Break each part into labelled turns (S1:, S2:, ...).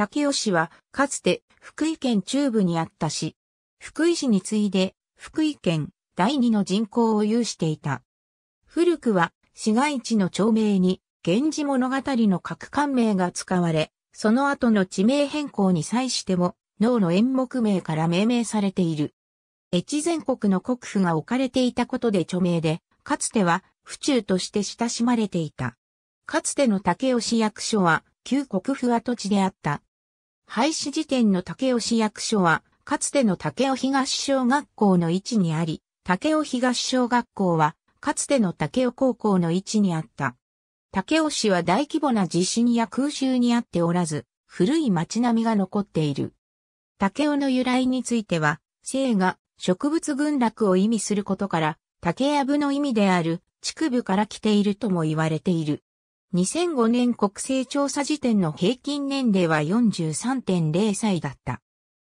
S1: 武雄市は、かつて福井県中部にあった市。福井市に次いで、福井県第二の人口を有していた。古くは、市街地の町名に、源氏物語の各官名が使われ、その後の地名変更に際しても、脳の演目名から命名されている。越前国の国府が置かれていたことで著名で、かつては府中として親しまれていた。かつての竹吉役所は旧国府跡地であった廃止時点の竹尾市役所は、かつての竹尾東小学校の位置にあり、竹尾東小学校は、かつての竹尾高校の位置にあった。竹尾市は大規模な地震や空襲にあっておらず、古い町並みが残っている。竹尾の由来については、姓が植物群落を意味することから、竹やぶの意味である、竹部から来ているとも言われている。2005年国勢調査時点の平均年齢は43.0歳だった。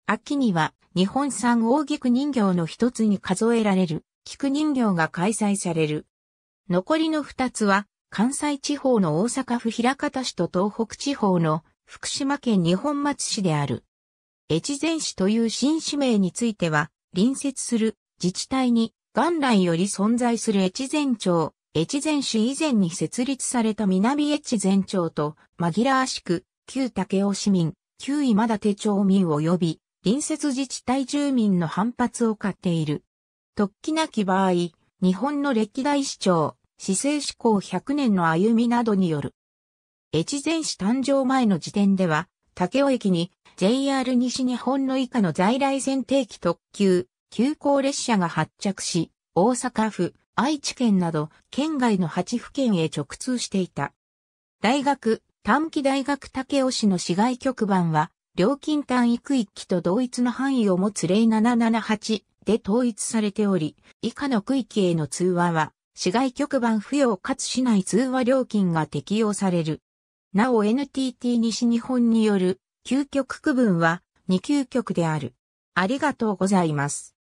S1: 秋には日本産大菊人形の一つに数えられる菊人形が開催される。残りの二つは関西地方の大阪府平方市と東北地方の福島県日本松市である。越前市という新市名については隣接する自治体に元来より存在する越前町越前市以前に設立された南越前町と紛らわしく、旧竹尾市民、旧今立町民及び隣接自治体住民の反発を買っている。突起なき場合、日本の歴代市長、市政志向100年の歩みなどによる。越前市誕生前の時点では、竹尾駅に JR 西日本の以下の在来線定期特急、急行列車が発着し、大阪府、愛知県など県外の8府県へ直通していた。大学、短期大学武雄市の市外局番は、料金単位区域と同一の範囲を持つ例778で統一されており、以下の区域への通話は、市外局番不要かつ市内通話料金が適用される。なお NTT 西日本による、究極区分は、2究極である。ありがとうございます。